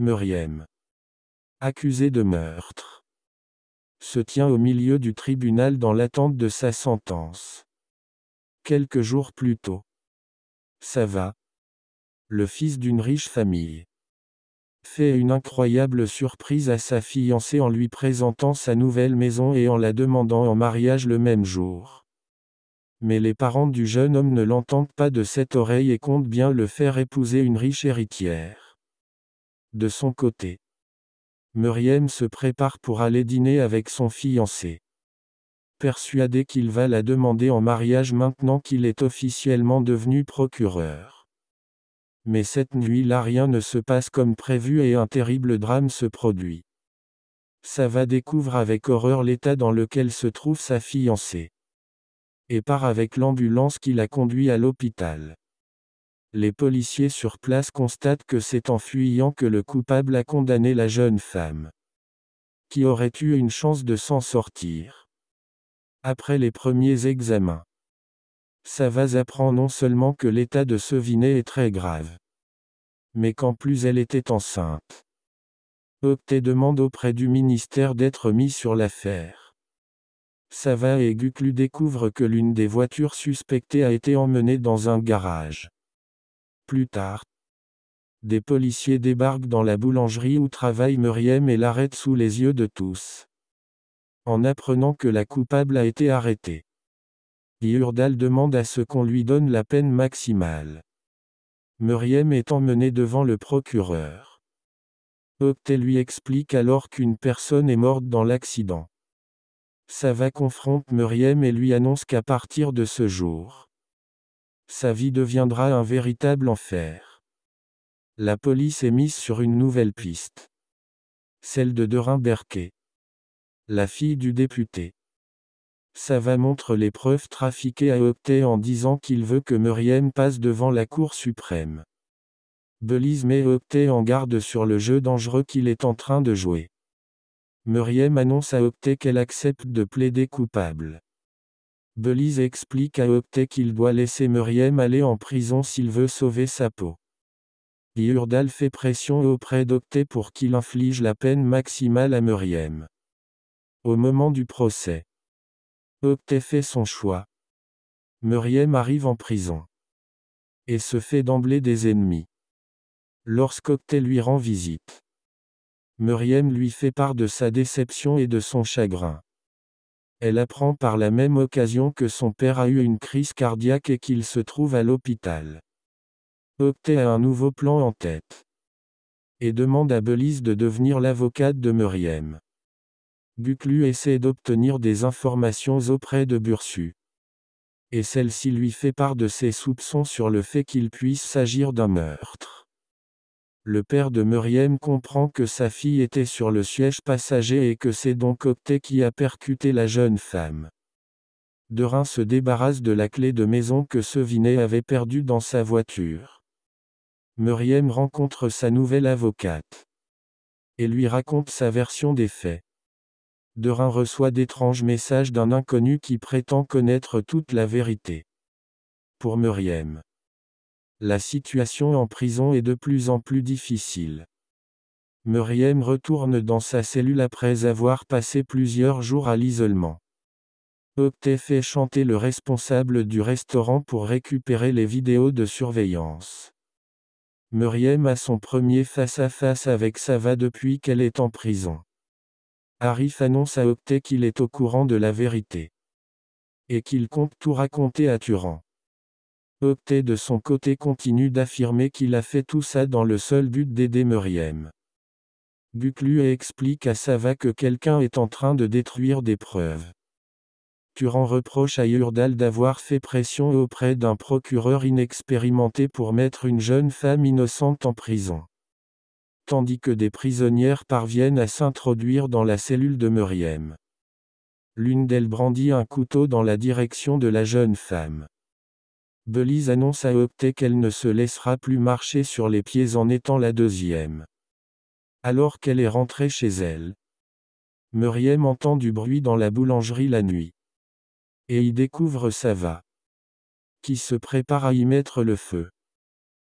Muriem, Accusé de meurtre. Se tient au milieu du tribunal dans l'attente de sa sentence. Quelques jours plus tôt. Ça va. Le fils d'une riche famille fait une incroyable surprise à sa fiancée en lui présentant sa nouvelle maison et en la demandant en mariage le même jour. Mais les parents du jeune homme ne l'entendent pas de cette oreille et comptent bien le faire épouser une riche héritière de son côté. Muriem se prépare pour aller dîner avec son fiancé. Persuadé qu'il va la demander en mariage maintenant qu'il est officiellement devenu procureur. Mais cette nuit-là rien ne se passe comme prévu et un terrible drame se produit. Sava découvre avec horreur l'état dans lequel se trouve sa fiancée. Et part avec l'ambulance qui la conduit à l'hôpital. Les policiers sur place constatent que c'est en fuyant que le coupable a condamné la jeune femme. Qui aurait eu une chance de s'en sortir. Après les premiers examens, Savaz apprend non seulement que l'état de Sevinet est très grave, mais qu'en plus elle était enceinte. Octet demande auprès du ministère d'être mis sur l'affaire. Sava et Guclu découvrent que l'une des voitures suspectées a été emmenée dans un garage plus tard. Des policiers débarquent dans la boulangerie où travaille Muriem et l'arrêtent sous les yeux de tous. En apprenant que la coupable a été arrêtée. Yurdal demande à ce qu'on lui donne la peine maximale. Muriem est emmené devant le procureur. Octet lui explique alors qu'une personne est morte dans l'accident. Sava confronte Muriem et lui annonce qu'à partir de ce jour, sa vie deviendra un véritable enfer. La police est mise sur une nouvelle piste. Celle de Derin Berquet. La fille du député. Sava montre les preuves trafiquées à Octet en disant qu'il veut que Muriem passe devant la Cour suprême. Belize met Octet en garde sur le jeu dangereux qu'il est en train de jouer. Muriem annonce à Octet qu'elle accepte de plaider coupable. Belize explique à Octet qu'il doit laisser Muriem aller en prison s'il veut sauver sa peau. Yurdal fait pression auprès d'Octet pour qu'il inflige la peine maximale à Muriem. Au moment du procès, Octet fait son choix. Muriem arrive en prison et se fait d'emblée des ennemis. Lorsqu'Octet lui rend visite, Muriem lui fait part de sa déception et de son chagrin. Elle apprend par la même occasion que son père a eu une crise cardiaque et qu'il se trouve à l'hôpital. Octet a un nouveau plan en tête. Et demande à Belize de devenir l'avocate de Meriem. Buclu essaie d'obtenir des informations auprès de Bursu. Et celle-ci lui fait part de ses soupçons sur le fait qu'il puisse s'agir d'un meurtre. Le père de Muriem comprend que sa fille était sur le siège passager et que c'est donc Octet qui a percuté la jeune femme. Derain se débarrasse de la clé de maison que Sevinet avait perdue dans sa voiture. Muriem rencontre sa nouvelle avocate. Et lui raconte sa version des faits. Derain reçoit d'étranges messages d'un inconnu qui prétend connaître toute la vérité. Pour Muriem. La situation en prison est de plus en plus difficile. Muriem retourne dans sa cellule après avoir passé plusieurs jours à l'isolement. Octet fait chanter le responsable du restaurant pour récupérer les vidéos de surveillance. Muriem a son premier face-à-face avec Sava depuis qu'elle est en prison. Arif annonce à Octet qu'il est au courant de la vérité. Et qu'il compte tout raconter à Turan. Opté de son côté continue d'affirmer qu'il a fait tout ça dans le seul but d'aider Meriem. Buclu explique à Sava que quelqu'un est en train de détruire des preuves. Turan reproche à Yurdal d'avoir fait pression auprès d'un procureur inexpérimenté pour mettre une jeune femme innocente en prison. Tandis que des prisonnières parviennent à s'introduire dans la cellule de Meriem. L'une d'elles brandit un couteau dans la direction de la jeune femme. Belize annonce à Opté qu'elle ne se laissera plus marcher sur les pieds en étant la deuxième. Alors qu'elle est rentrée chez elle, Muriem entend du bruit dans la boulangerie la nuit. Et y découvre Sava, qui se prépare à y mettre le feu.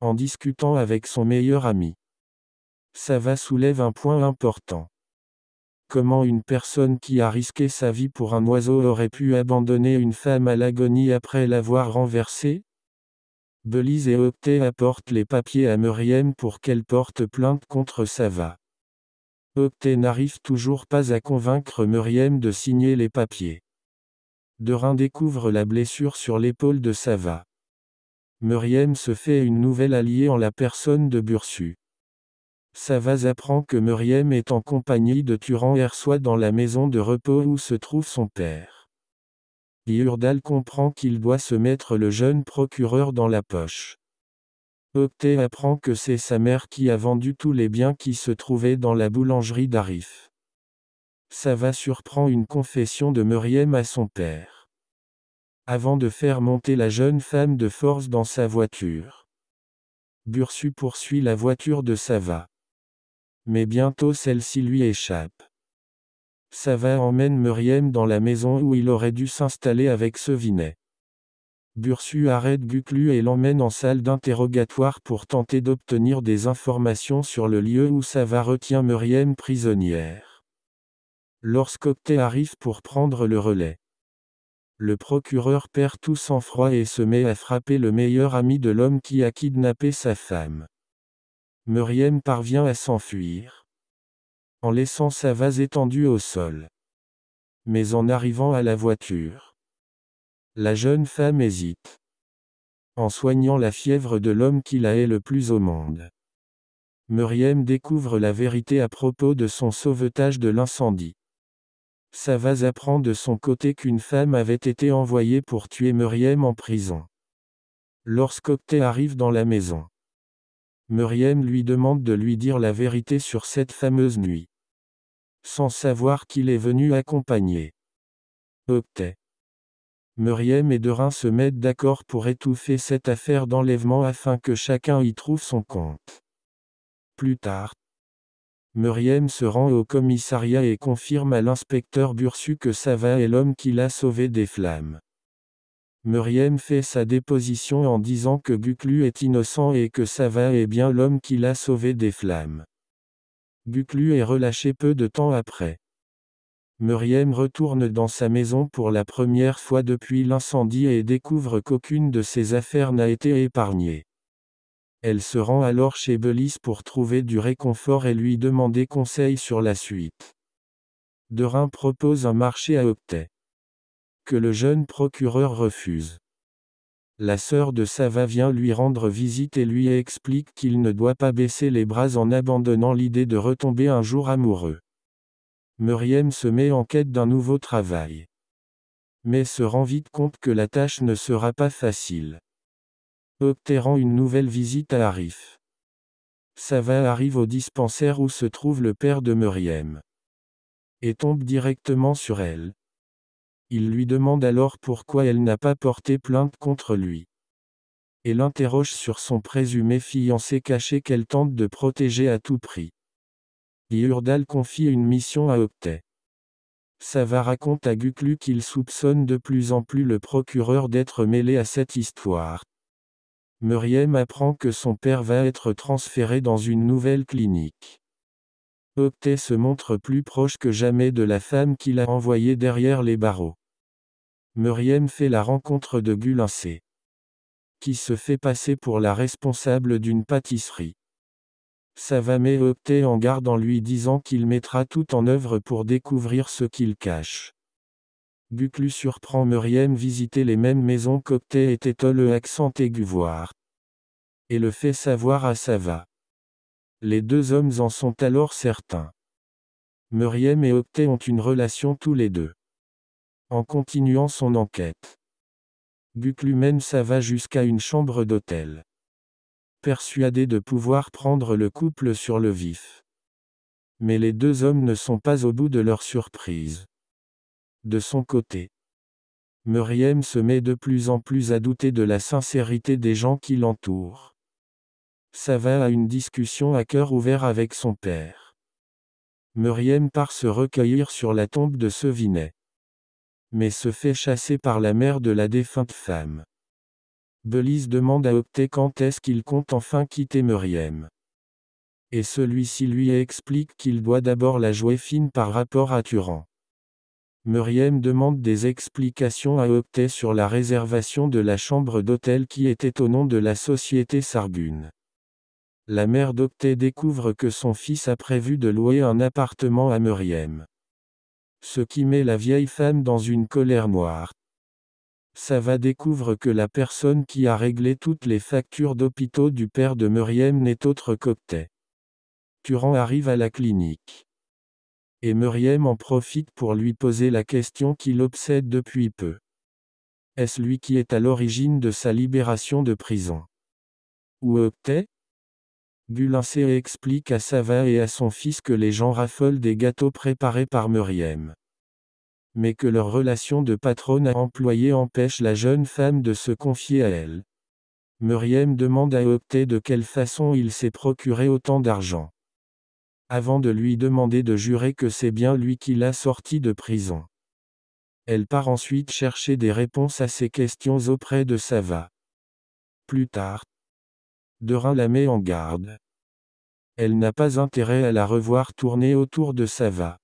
En discutant avec son meilleur ami, Sava soulève un point important. Comment une personne qui a risqué sa vie pour un oiseau aurait pu abandonner une femme à l'agonie après l'avoir renversée Belize et Opté apportent les papiers à Muriem pour qu'elle porte plainte contre Sava. Opté n'arrive toujours pas à convaincre Muriem de signer les papiers. Derain découvre la blessure sur l'épaule de Sava. Muriem se fait une nouvelle alliée en la personne de Bursu. Sava apprend que Muriem est en compagnie de Turan Ersoy dans la maison de repos où se trouve son père. Biurdal comprend qu'il doit se mettre le jeune procureur dans la poche. Octet apprend que c'est sa mère qui a vendu tous les biens qui se trouvaient dans la boulangerie d'Arif. Sava surprend une confession de Muriem à son père. Avant de faire monter la jeune femme de force dans sa voiture. Bursu poursuit la voiture de Sava. Mais bientôt celle-ci lui échappe. Sava emmène Muriem dans la maison où il aurait dû s'installer avec vinet. Bursu arrête Guclu et l'emmène en salle d'interrogatoire pour tenter d'obtenir des informations sur le lieu où Sava retient Muriem prisonnière. Lorsqu'Octet arrive pour prendre le relais, le procureur perd tout sang-froid et se met à frapper le meilleur ami de l'homme qui a kidnappé sa femme. Muriem parvient à s'enfuir en laissant sa vase étendue au sol. Mais en arrivant à la voiture, la jeune femme hésite en soignant la fièvre de l'homme qui la hait le plus au monde. Muriem découvre la vérité à propos de son sauvetage de l'incendie. vase apprend de son côté qu'une femme avait été envoyée pour tuer Muriem en prison. Lorsqu'Octet arrive dans la maison, Muriem lui demande de lui dire la vérité sur cette fameuse nuit. Sans savoir qu'il est venu accompagner. Octet. Muriem et Derain se mettent d'accord pour étouffer cette affaire d'enlèvement afin que chacun y trouve son compte. Plus tard, Muriem se rend au commissariat et confirme à l'inspecteur Bursu que Sava est l'homme qui l'a sauvé des flammes. Muriem fait sa déposition en disant que Guclu est innocent et que Sava est bien l'homme qui l'a sauvé des flammes. Guclu est relâché peu de temps après. Muriem retourne dans sa maison pour la première fois depuis l'incendie et découvre qu'aucune de ses affaires n'a été épargnée. Elle se rend alors chez Belis pour trouver du réconfort et lui demander conseil sur la suite. Derain propose un marché à Octet que le jeune procureur refuse. La sœur de Sava vient lui rendre visite et lui explique qu'il ne doit pas baisser les bras en abandonnant l'idée de retomber un jour amoureux. Muriem se met en quête d'un nouveau travail. Mais se rend vite compte que la tâche ne sera pas facile. Obtérant une nouvelle visite à Arif. Sava arrive au dispensaire où se trouve le père de Muriem. Et tombe directement sur elle. Il lui demande alors pourquoi elle n'a pas porté plainte contre lui. Et l'interroge sur son présumé fiancé caché qu'elle tente de protéger à tout prix. Yurdal confie une mission à Octet. Sava raconte à Guclu qu'il soupçonne de plus en plus le procureur d'être mêlé à cette histoire. Muriem apprend que son père va être transféré dans une nouvelle clinique. Octet se montre plus proche que jamais de la femme qu'il a envoyée derrière les barreaux. Muriem fait la rencontre de Gulincé, qui se fait passer pour la responsable d'une pâtisserie. Savamé Octet en garde en lui disant qu'il mettra tout en œuvre pour découvrir ce qu'il cache. Buclu surprend Muriem visiter les mêmes maisons qu'Opté et Tétole accent aigu Et le fait savoir à Sava. Les deux hommes en sont alors certains. Muriem et Opté ont une relation tous les deux en continuant son enquête. Buck lui jusqu'à une chambre d'hôtel. Persuadé de pouvoir prendre le couple sur le vif. Mais les deux hommes ne sont pas au bout de leur surprise. De son côté, Muriem se met de plus en plus à douter de la sincérité des gens qui l'entourent. Sava a une discussion à cœur ouvert avec son père. Muriem part se recueillir sur la tombe de Sevinet mais se fait chasser par la mère de la défunte femme. Belize demande à Octet quand est-ce qu'il compte enfin quitter Meriem. Et celui-ci lui explique qu'il doit d'abord la jouer fine par rapport à Turan. Meriem demande des explications à Octet sur la réservation de la chambre d'hôtel qui était au nom de la société Sargune. La mère d'Octet découvre que son fils a prévu de louer un appartement à Meriem. Ce qui met la vieille femme dans une colère noire. Sava découvre que la personne qui a réglé toutes les factures d'hôpitaux du père de Muriem n'est autre qu'Octet. Turan arrive à la clinique. Et Muriem en profite pour lui poser la question qui l'obsède depuis peu. Est-ce lui qui est à l'origine de sa libération de prison Ou Octet Bulancé explique à Sava et à son fils que les gens raffolent des gâteaux préparés par Muriem. Mais que leur relation de patronne à employé empêche la jeune femme de se confier à elle. Muriem demande à Octet de quelle façon il s'est procuré autant d'argent. Avant de lui demander de jurer que c'est bien lui qui l'a sorti de prison. Elle part ensuite chercher des réponses à ses questions auprès de Sava. Plus tard, Derain la met en garde. Elle n'a pas intérêt à la revoir tourner autour de Sava.